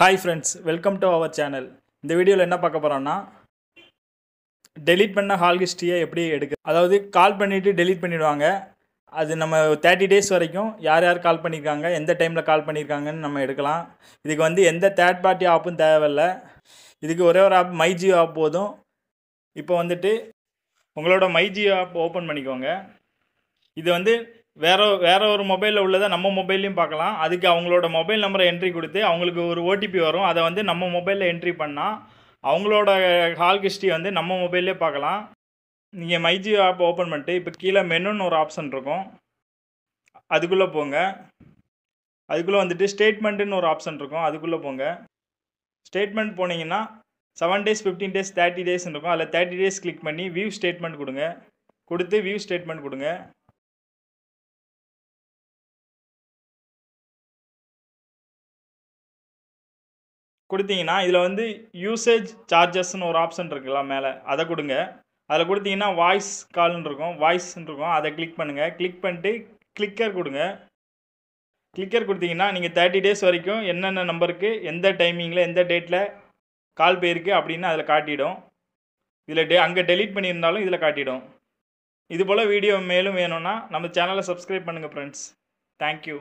hi friends welcome to our channel இந்த வீடியோவில் என்ன பார்க்க போகிறோன்னா டெலிட் பண்ண ஹால் ஹிஸ்ட்ரியை எப்படி எடுக்க அதாவது கால் பண்ணிவிட்டு டெலிட் பண்ணிவிடுவாங்க அது நம்ம தேர்ட்டி டேஸ் வரைக்கும் யார் யார் கால் பண்ணியிருக்காங்க எந்த டைமில் கால் பண்ணியிருக்காங்கன்னு நம்ம எடுக்கலாம் இதுக்கு வந்து எந்த தேர்ட் பார்ட்டி ஆப்பும் தேவையில்லை இதுக்கு ஒரே ஒரு ஆப் மைஜியோ ஆப் போதும் இப்போ வந்துட்டு உங்களோட மைஜியோ ஆப் ஓப்பன் பண்ணிக்கோங்க இது வந்து வேற வேற ஒரு மொபைலில் உள்ளதை நம்ம மொபைல்லையும் பார்க்கலாம் அதுக்கு அவங்களோட மொபைல் நம்பரை என்ட்ரி கொடுத்து அவங்களுக்கு ஒரு ஓடிபி வரும் அதை வந்து நம்ம மொபைலில் என்ட்ரி பண்ணால் அவங்களோட ஹால் ஹிஸ்ட்ரி வந்து நம்ம மொபைல்லே பார்க்கலாம் நீங்கள் மைஜியோ ஆப் ஓப்பன் பண்ணிட்டு இப்போ கீழே மெனுன்னு ஒரு ஆப்ஷன் இருக்கும் அதுக்குள்ளே போங்க அதுக்குள்ளே வந்துட்டு ஸ்டேட்மெண்ட்டுன்னு ஒரு ஆப்ஷன் இருக்கும் அதுக்குள்ளே போங்க ஸ்டேட்மெண்ட் போனீங்கன்னா seven days fifteen days thirty days இருக்கும் அதில் தேர்ட்டி டேஸ் கிளிக் பண்ணி வியூ ஸ்டேட்மெண்ட் கொடுங்க கொடுத்து வியூ ஸ்டேட்மெண்ட் கொடுங்க கொடுத்தீங்கன்னா இதில் வந்து யூசேஜ் சார்ஜஸ்ன்னு ஒரு ஆப்ஷன் இருக்குல்ல மேலே அதை கொடுங்க அதில் கொடுத்தீங்கன்னா வாய்ஸ் கால்னு இருக்கும் வாய்ஸ்ன்னு இருக்கும் அதை கிளிக் பண்ணுங்கள் கிளிக் பண்ணிட்டு கிளிக்கர் கொடுங்க கிளிக்கர் கொடுத்தீங்கன்னா நீங்கள் தேர்ட்டி டேஸ் வரைக்கும் என்னென்ன நம்பருக்கு எந்த டைமிங்கில் எந்த டேட்டில் கால் போயிருக்கு அப்படின்னு அதில் காட்டிடும் இதில் டெ அங்கே டெலீட் பண்ணியிருந்தாலும் இதில் காட்டிடும் இதுபோல் வீடியோ மேலும் வேணும்னா நம்ம சேனலை சப்ஸ்கிரைப் பண்ணுங்கள் ஃப்ரெண்ட்ஸ் தேங்க்யூ